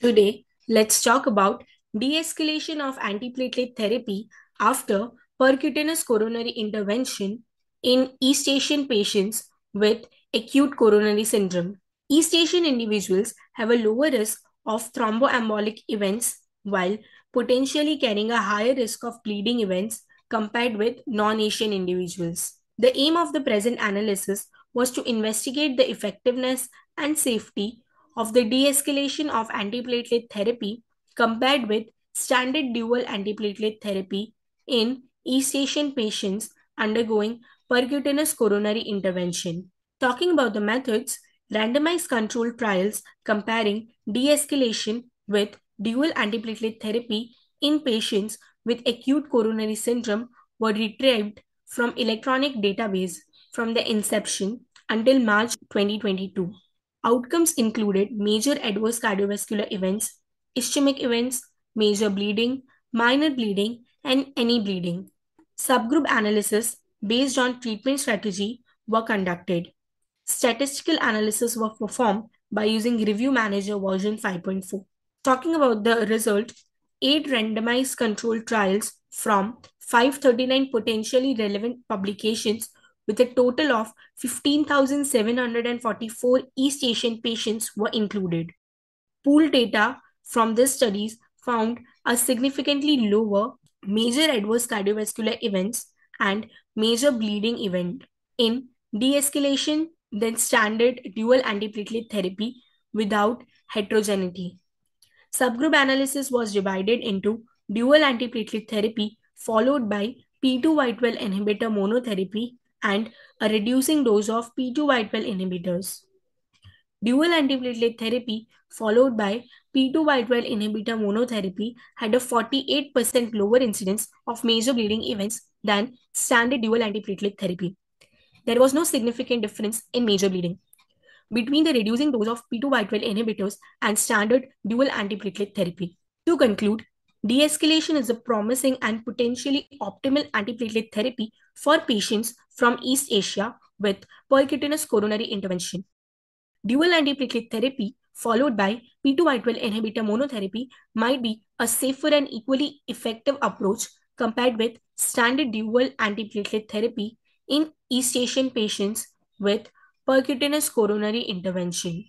Today, let's talk about de-escalation of antiplatelet therapy after percutaneous coronary intervention in East Asian patients with acute coronary syndrome. East Asian individuals have a lower risk of thromboembolic events while potentially carrying a higher risk of bleeding events compared with non Asian individuals. The aim of the present analysis was to investigate the effectiveness and safety of the de-escalation of antiplatelet therapy compared with standard dual antiplatelet therapy in East Asian patients undergoing percutaneous coronary intervention. Talking about the methods, randomized controlled trials comparing de-escalation with dual antiplatelet therapy in patients with acute coronary syndrome were retrieved from electronic database from the inception until March 2022. Outcomes included major adverse cardiovascular events, ischemic events, major bleeding, minor bleeding, and any bleeding. Subgroup analysis based on treatment strategy were conducted. Statistical analysis were performed by using Review Manager version 5.4. Talking about the result, eight randomized controlled trials from 539 potentially relevant publications with a total of 15,744 East Asian patients were included. Pooled data from these studies found a significantly lower major adverse cardiovascular events and major bleeding event in de-escalation than standard dual antiplatelet therapy without heterogeneity. Subgroup analysis was divided into dual antiplatelet therapy followed by P2Y12 inhibitor monotherapy and a reducing dose of P2Y12 inhibitors. Dual antiplatelet therapy followed by P2Y12 inhibitor monotherapy had a 48% lower incidence of major bleeding events than standard dual antiplatelet therapy. There was no significant difference in major bleeding between the reducing dose of P2Y12 inhibitors and standard dual antiplatelet therapy. To conclude, De-escalation is a promising and potentially optimal antiplatelet therapy for patients from East Asia with percutaneous coronary intervention. Dual antiplatelet therapy followed by P2Y12 inhibitor monotherapy might be a safer and equally effective approach compared with standard dual antiplatelet therapy in East Asian patients with percutaneous coronary intervention.